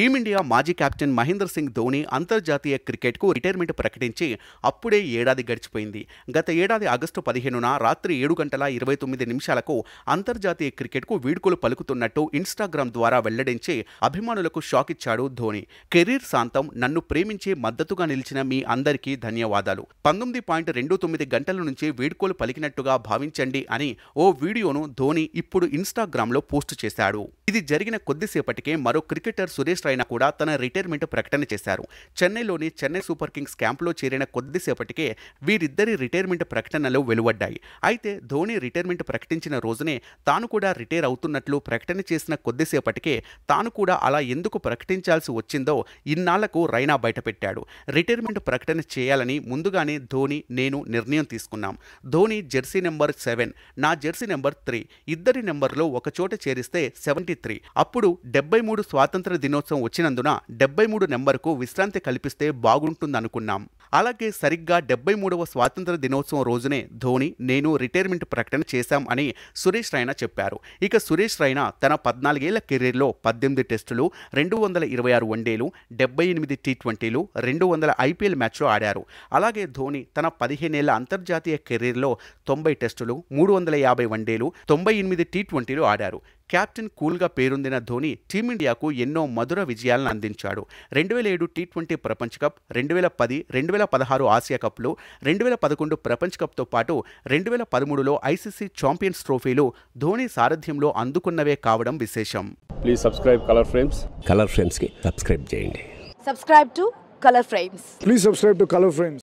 team India మాజీ captain Mahender Singh Dhoni అంతర్జాతీయ క్రికెట్కు రిటైర్మెంట్ ప్రకటించి అప్పుడే ఏడాది గడిచిపోయింది గత ఏడాది ఆగస్టు పదిహేనున రాత్రి ఏడు గంటల ఇరవై తొమ్మిది నిమిషాలకు అంతర్జాతీయ క్రికెట్కు వీడుకోలు పలుకుతున్నట్టు ఇన్స్టాగ్రామ్ ద్వారా వెల్లడించి అభిమానులకు షాక్ ఇచ్చాడు ధోని కెరీర్ శాంతం నన్ను ప్రేమించి మద్దతుగా నిలిచిన మీ అందరికీ ధన్యవాదాలు పంతొమ్మిది పాయింట్ రెండు తొమ్మిది గంటల నుంచి వీడుకోలు పలికినట్టుగా భావించండి అని ఓ వీడియోను ధోని ఇప్పుడు ఇన్స్టాగ్రామ్లో పోస్ట్ చేశాడు ఇది జరిగిన కొద్దిసేపటికే మరో క్రికెటర్ సురేష్ మినిస్టర్ అయినా కూడా తన రిటైర్మెంట్ ప్రకటన చేశారు చెన్నైలోని చెన్నై సూపర్ కింగ్స్ క్యాంప్లో చేరిన కొద్దిసేపటికే వీరిద్దరి రిటైర్మెంట్ ప్రకటనలు వెలువడ్డాయి అయితే ధోని రిటైర్మెంట్ ప్రకటించిన రోజునే తాను కూడా రిటైర్ అవుతున్నట్లు ప్రకటన చేసిన కొద్దిసేపటికే తాను కూడా అలా ఎందుకు ప్రకటించాల్సి వచ్చిందో ఇన్నాళ్లకు రైనా బయటపెట్టాడు రిటైర్మెంట్ ప్రకటన చేయాలని ముందుగానే ధోని నేను నిర్ణయం తీసుకున్నాం ధోని జెర్సీ నెంబర్ సెవెన్ నా జెర్సీ నెంబర్ త్రీ ఇద్దరి నెంబర్లో ఒకచోట చేరిస్తే సెవెంటీ త్రీ అప్పుడు డెబ్బై మూడు స్వాతంత్ర దినోత్సవం ఉద్యోగం వచ్చినందున డెబ్బై మూడు నెంబర్కు విశ్రాంతి కల్పిస్తే బాగుంటుందనుకున్నాం అలాగే సరిగ్గా డెబ్బై మూడవ స్వాతంత్ర దినోత్సవం రోజునే ధోని నేను రిటైర్మెంట్ ప్రకటన చేశాం అని సురేష్ రైనా చెప్పారు ఇక సురేష్ రైనా తన పద్నాలుగేళ్ల కెరీర్లో పద్దెనిమిది టెస్టులు రెండు వందల ఇరవై ఆరు వన్డేలు డెబ్బై ఎనిమిది టీ ట్వంటీలు రెండు వందల ఐపీఎల్ మ్యాచ్లో ఆడారు అలాగే ధోని తన పదిహేనేళ్ల అంతర్జాతీయ కెరీర్లో తొంభై టెస్టులు మూడు వందల యాభై వన్డేలు తొంభై ఎనిమిది టీ ట్వంటీలు ఆడారు క్యాప్టెన్ కూల్గా పేరొందిన ధోని టీమిండియాకు ఎన్నో మధుర విజయాలను అందించాడు రెండు వేల ఏడు టీ ట్వంటీ ప్రపంచ కప్ రెండు వేల పది రెండు వేల పదహారు ఆసియా కప్లు రెండు వేల పదకొండు ప్రపంచ కప్తో పాటు రెండు వేల పదమూడులో ఐసీసీ ఛాంపియన్స్ ట్రోఫీలు ధోని సారథ్యంలో అందుకున్నవే కావడం విశేషం please subscribe Colour Frames Colour ఫ్రేమ్స్కి సబ్స్క్రైబ్ చేయండి subscribe to Colour Frames please subscribe to Colour frames